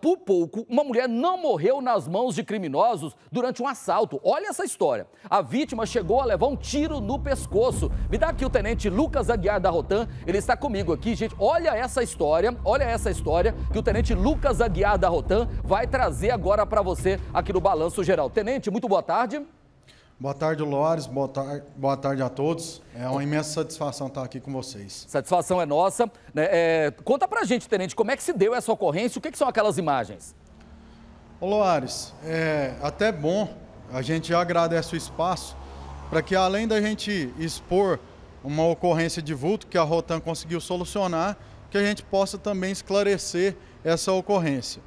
Por pouco, uma mulher não morreu nas mãos de criminosos durante um assalto. Olha essa história. A vítima chegou a levar um tiro no pescoço. Me dá aqui o tenente Lucas Aguiar da Rotan. Ele está comigo aqui, gente. Olha essa história. Olha essa história que o tenente Lucas Aguiar da Rotan vai trazer agora para você aqui no Balanço Geral. Tenente, muito boa tarde. Boa tarde, Lores. Boa, tar... Boa tarde a todos. É uma imensa satisfação estar aqui com vocês. Satisfação é nossa. Né? É... Conta pra gente, Tenente, como é que se deu essa ocorrência? O que, que são aquelas imagens? Ô, Loares, é até bom, a gente agradece o espaço, para que além da gente expor uma ocorrência de vulto que a Rotan conseguiu solucionar, que a gente possa também esclarecer essa ocorrência.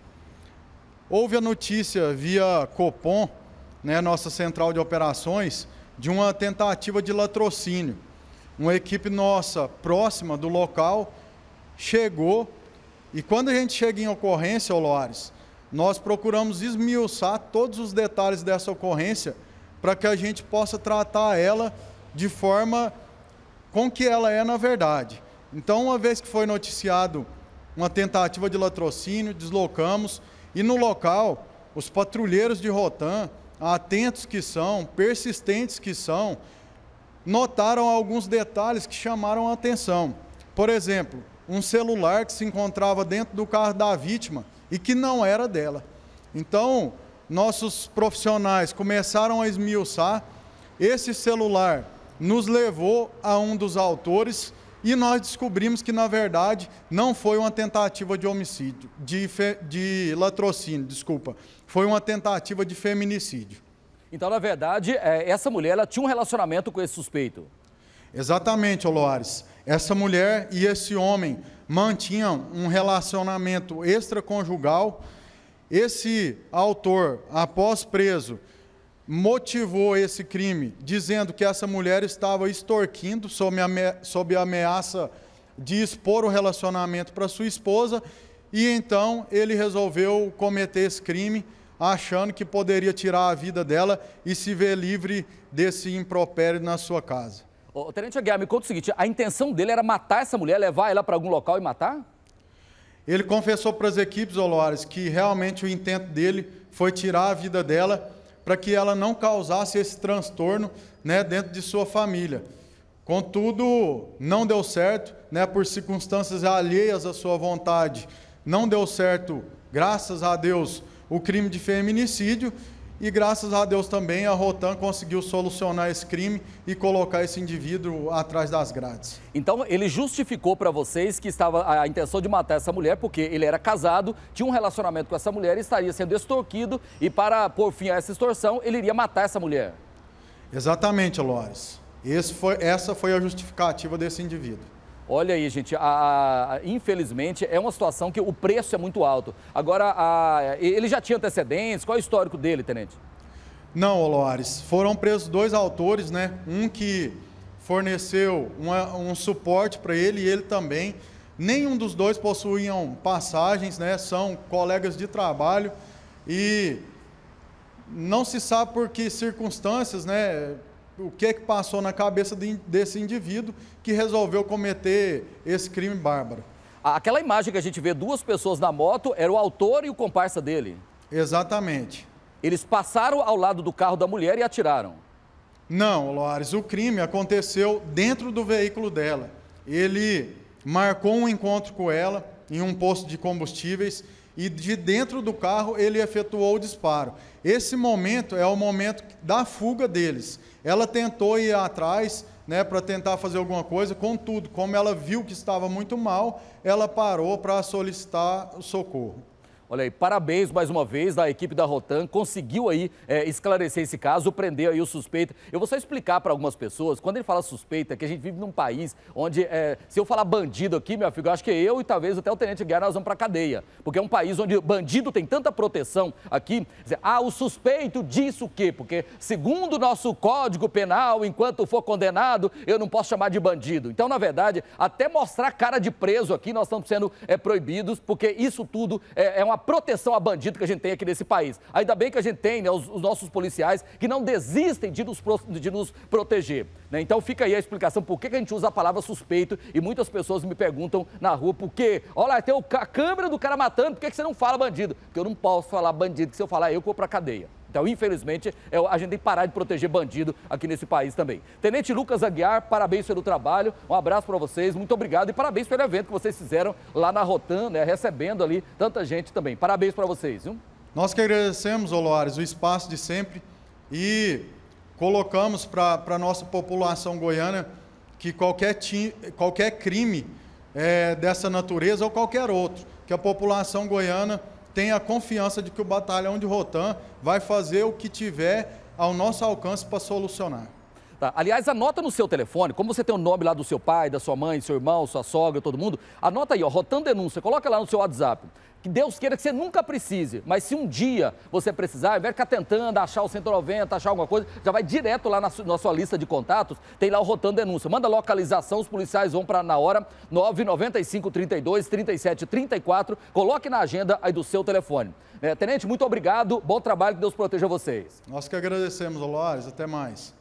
Houve a notícia via Copom né, nossa central de operações, de uma tentativa de latrocínio. Uma equipe nossa próxima do local chegou e quando a gente chega em ocorrência, olores nós procuramos esmiuçar todos os detalhes dessa ocorrência para que a gente possa tratar ela de forma com que ela é na verdade. Então, uma vez que foi noticiado uma tentativa de latrocínio, deslocamos e no local os patrulheiros de Rotan atentos que são, persistentes que são, notaram alguns detalhes que chamaram a atenção. Por exemplo, um celular que se encontrava dentro do carro da vítima e que não era dela. Então, nossos profissionais começaram a esmiuçar. Esse celular nos levou a um dos autores e nós descobrimos que, na verdade, não foi uma tentativa de homicídio, de, fe... de latrocínio, desculpa. Foi uma tentativa de feminicídio. Então, na verdade, é, essa mulher ela tinha um relacionamento com esse suspeito. Exatamente, Oloares. Essa mulher e esse homem mantinham um relacionamento extraconjugal. Esse autor, após preso, motivou esse crime, dizendo que essa mulher estava extorquindo sob a ameaça de expor o relacionamento para sua esposa, e então ele resolveu cometer esse crime, achando que poderia tirar a vida dela e se ver livre desse impropério na sua casa. Ô, Tenente Aguiar, me conta o seguinte, a intenção dele era matar essa mulher, levar ela para algum local e matar? Ele confessou para as equipes, Oloares, que realmente o intento dele foi tirar a vida dela para que ela não causasse esse transtorno né, dentro de sua família. Contudo, não deu certo, né, por circunstâncias alheias à sua vontade. Não deu certo, graças a Deus, o crime de feminicídio e graças a Deus também a Rotan conseguiu solucionar esse crime e colocar esse indivíduo atrás das grades. Então ele justificou para vocês que estava a intenção de matar essa mulher porque ele era casado, tinha um relacionamento com essa mulher, estaria sendo extorquido e para pôr fim a essa extorsão ele iria matar essa mulher. Exatamente, Lores. Foi, essa foi a justificativa desse indivíduo. Olha aí, gente, a, a, infelizmente é uma situação que o preço é muito alto. Agora, a, ele já tinha antecedentes? Qual é o histórico dele, tenente? Não, Loares. Foram presos dois autores, né? Um que forneceu uma, um suporte para ele e ele também. Nenhum dos dois possuíam passagens, né? São colegas de trabalho e não se sabe por que circunstâncias, né? o que, é que passou na cabeça de, desse indivíduo que resolveu cometer esse crime bárbaro. Aquela imagem que a gente vê duas pessoas na moto era o autor e o comparsa dele. Exatamente. Eles passaram ao lado do carro da mulher e atiraram. Não, Loares, o crime aconteceu dentro do veículo dela. Ele marcou um encontro com ela em um posto de combustíveis e de dentro do carro ele efetuou o disparo. Esse momento é o momento da fuga deles. Ela tentou ir atrás, né, para tentar fazer alguma coisa, contudo, como ela viu que estava muito mal, ela parou para solicitar socorro. Olha aí, parabéns mais uma vez da equipe da Rotan, conseguiu aí é, esclarecer esse caso, prender aí o suspeito. Eu vou só explicar para algumas pessoas, quando ele fala suspeita, que a gente vive num país onde, é, se eu falar bandido aqui, meu filho, eu acho que eu e talvez até o Tenente Guerra nós vamos para cadeia, porque é um país onde bandido tem tanta proteção aqui. Ah, o suspeito disso o quê? Porque segundo o nosso Código Penal, enquanto for condenado, eu não posso chamar de bandido. Então, na verdade, até mostrar cara de preso aqui, nós estamos sendo é, proibidos, porque isso tudo é, é uma proteção a bandido que a gente tem aqui nesse país. Ainda bem que a gente tem né, os, os, nossos policiais que não desistem de nos, de nos proteger. Né? Então fica aí a explicação por que, que a gente usa a palavra suspeito e muitas pessoas me perguntam na rua por quê. Olha lá, tem o, a câmera do cara matando, por que, que você não fala bandido? Porque eu não posso falar bandido, que se eu falar eu vou pra cadeia. Então, infelizmente, é a gente tem que parar de proteger bandido aqui nesse país também. Tenente Lucas Aguiar, parabéns pelo trabalho, um abraço para vocês, muito obrigado e parabéns pelo evento que vocês fizeram lá na Rotan, né, recebendo ali tanta gente também. Parabéns para vocês, viu? Nós que agradecemos, Oloares, o espaço de sempre e colocamos para a nossa população goiana que qualquer, ti, qualquer crime é, dessa natureza ou qualquer outro, que a população goiana tenha confiança de que o batalhão de Rotan vai fazer o que tiver ao nosso alcance para solucionar. Tá. Aliás, anota no seu telefone, como você tem o nome lá do seu pai, da sua mãe, do seu irmão, sua sogra, todo mundo, anota aí, ó, Rotan Denúncia, coloca lá no seu WhatsApp. Que Deus queira que você nunca precise, mas se um dia você precisar, ao invés de ficar tentando achar o 190, achar alguma coisa, já vai direto lá na sua, na sua lista de contatos, tem lá o rotando Denúncia. Manda localização, os policiais vão para na hora, 995 32 37 34, coloque na agenda aí do seu telefone. É, tenente, muito obrigado, bom trabalho, que Deus proteja vocês. Nós que agradecemos, Lores, até mais.